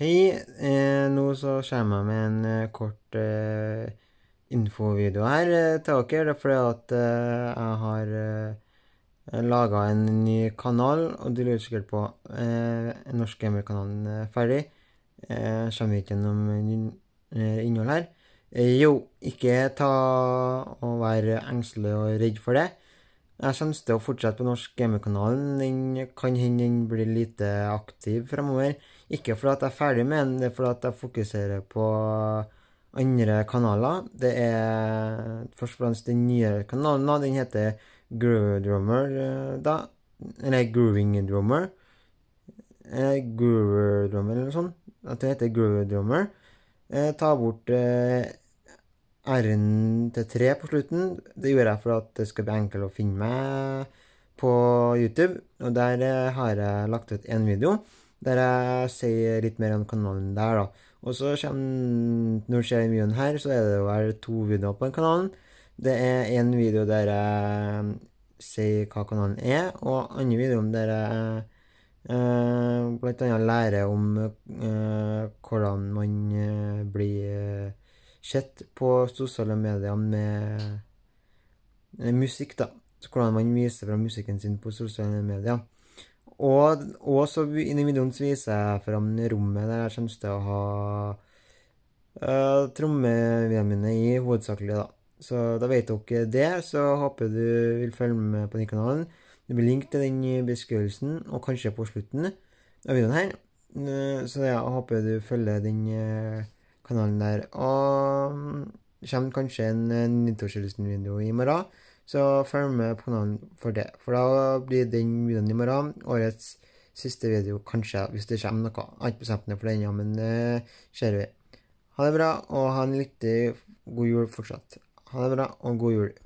Hei. Eh, nå så kommer jeg med en eh, kort eh, infovideo her eh, til dere. Det er fordi at eh, jeg har eh, laga en ny kanal, og du lurer sikkert på eh, Norsk Gamer-kanalen er eh, ferdig. Eh, kommer vi ikke gjennom innhold her? jo, ikke ta og være engstelig og redd for det. Jeg kommer til å fortsette på Norsk Gamekanalen. Den kan hende den blir lite aktiv fremover. Ikke fordi jeg er ferdig med den, det er fordi jeg fokuserer på andre kanaler. Det er først og fremst den nye kanalen. Den heter Groove Drummer, eh, da. Eller Grooving Drummer. Eh, Groove Drummer eller noe sånt. At det heter Groove Drummer. Eh, ta bort r-en til tre på slutten. Det gjorde jeg for at det skal bli enkelt å finne meg på YouTube. Og der eh, har jeg lagt ut en video der jeg sier litt mer om kanalen der, da. Og så kommer Når du ser videoen her, så er det vel to videoer på den kanalen. Det er en video der jeg sier hva kanalen er, og andre videoer der jeg eh, blant annet lærer om eh, hvordan man eh, blir eh, sett på sosiale medier med, musikk, da. Så hvordan man viser fram musikken sin på sosiale medier. Og, og så inni videoen så viser jeg fram rommet der jeg kommer til å ha uh, eh, trommevinene mine i, hovedsakelig, da. Så da vet dere det. Så håper du vil følge med på den kanalen. Det blir link til den i beskrivelsen, og kanskje på slutten av videoen her. Uh, så jeg håper du følger den uh, kanalen der. Og det mm, kommer kanskje en eh, Nyttårsrulsen-video i morgen, så følg med på kanalen for det. For da blir den videoen i morgen årets siste video, kanskje, hvis det kommer noe. Jeg ikke bestemt meg for det ennå, men uh, ser vi. Ha det bra, og ha en riktig god jul fortsatt. Ha det bra, og god jul.